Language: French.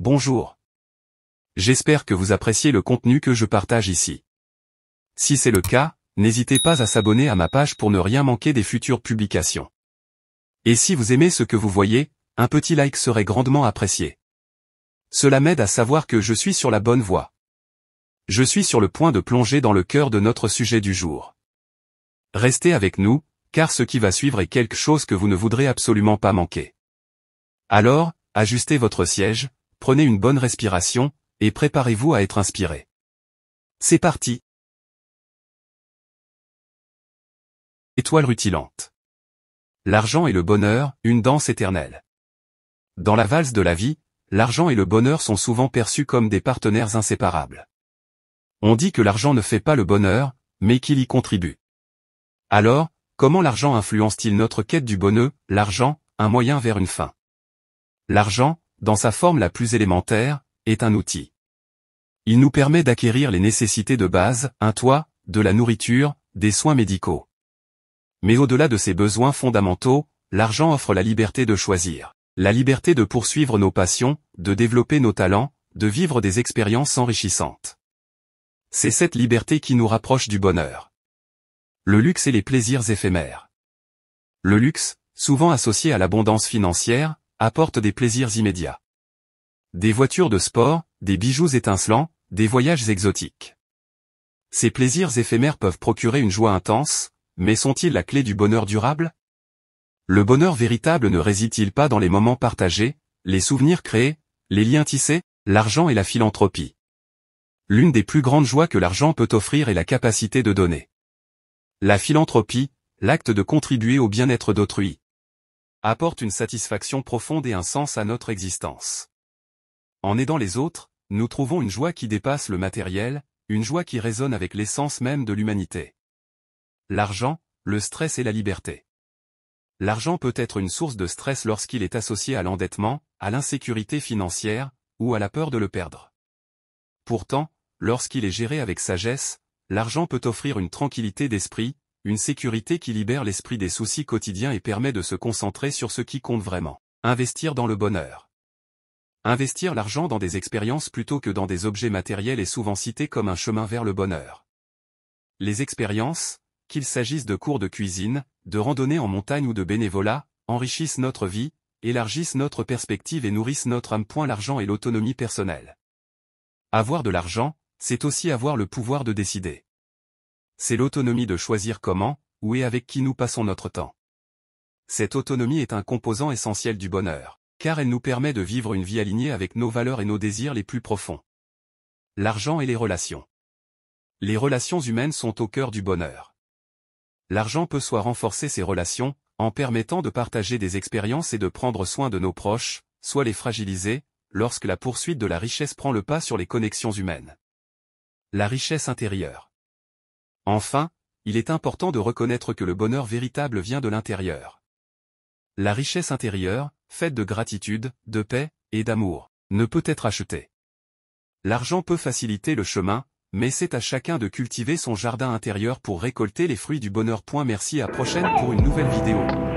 Bonjour. J'espère que vous appréciez le contenu que je partage ici. Si c'est le cas, n'hésitez pas à s'abonner à ma page pour ne rien manquer des futures publications. Et si vous aimez ce que vous voyez, un petit like serait grandement apprécié. Cela m'aide à savoir que je suis sur la bonne voie. Je suis sur le point de plonger dans le cœur de notre sujet du jour. Restez avec nous, car ce qui va suivre est quelque chose que vous ne voudrez absolument pas manquer. Alors, ajustez votre siège, prenez une bonne respiration, et préparez-vous à être inspiré. C'est parti Étoile rutilante. L'argent et le bonheur, une danse éternelle. Dans la valse de la vie, l'argent et le bonheur sont souvent perçus comme des partenaires inséparables. On dit que l'argent ne fait pas le bonheur, mais qu'il y contribue. Alors, comment l'argent influence-t-il notre quête du bonheur L'argent, un moyen vers une fin. L'argent, dans sa forme la plus élémentaire, est un outil. Il nous permet d'acquérir les nécessités de base, un toit, de la nourriture, des soins médicaux. Mais au-delà de ces besoins fondamentaux, l'argent offre la liberté de choisir, la liberté de poursuivre nos passions, de développer nos talents, de vivre des expériences enrichissantes. C'est cette liberté qui nous rapproche du bonheur. Le luxe et les plaisirs éphémères. Le luxe, souvent associé à l'abondance financière, apportent des plaisirs immédiats. Des voitures de sport, des bijoux étincelants, des voyages exotiques. Ces plaisirs éphémères peuvent procurer une joie intense, mais sont-ils la clé du bonheur durable Le bonheur véritable ne réside-t-il pas dans les moments partagés, les souvenirs créés, les liens tissés, l'argent et la philanthropie L'une des plus grandes joies que l'argent peut offrir est la capacité de donner. La philanthropie, l'acte de contribuer au bien-être d'autrui apporte une satisfaction profonde et un sens à notre existence. En aidant les autres, nous trouvons une joie qui dépasse le matériel, une joie qui résonne avec l'essence même de l'humanité. L'argent, le stress et la liberté. L'argent peut être une source de stress lorsqu'il est associé à l'endettement, à l'insécurité financière, ou à la peur de le perdre. Pourtant, lorsqu'il est géré avec sagesse, l'argent peut offrir une tranquillité d'esprit, une sécurité qui libère l'esprit des soucis quotidiens et permet de se concentrer sur ce qui compte vraiment. Investir dans le bonheur. Investir l'argent dans des expériences plutôt que dans des objets matériels est souvent cité comme un chemin vers le bonheur. Les expériences, qu'il s'agisse de cours de cuisine, de randonnée en montagne ou de bénévolat, enrichissent notre vie, élargissent notre perspective et nourrissent notre âme. L'argent et l'autonomie personnelle. Avoir de l'argent, c'est aussi avoir le pouvoir de décider c'est l'autonomie de choisir comment, où et avec qui nous passons notre temps. Cette autonomie est un composant essentiel du bonheur, car elle nous permet de vivre une vie alignée avec nos valeurs et nos désirs les plus profonds. L'argent et les relations. Les relations humaines sont au cœur du bonheur. L'argent peut soit renforcer ces relations, en permettant de partager des expériences et de prendre soin de nos proches, soit les fragiliser, lorsque la poursuite de la richesse prend le pas sur les connexions humaines. La richesse intérieure. Enfin, il est important de reconnaître que le bonheur véritable vient de l'intérieur. La richesse intérieure, faite de gratitude, de paix et d'amour, ne peut être achetée. L'argent peut faciliter le chemin, mais c'est à chacun de cultiver son jardin intérieur pour récolter les fruits du bonheur. Merci à prochaine pour une nouvelle vidéo.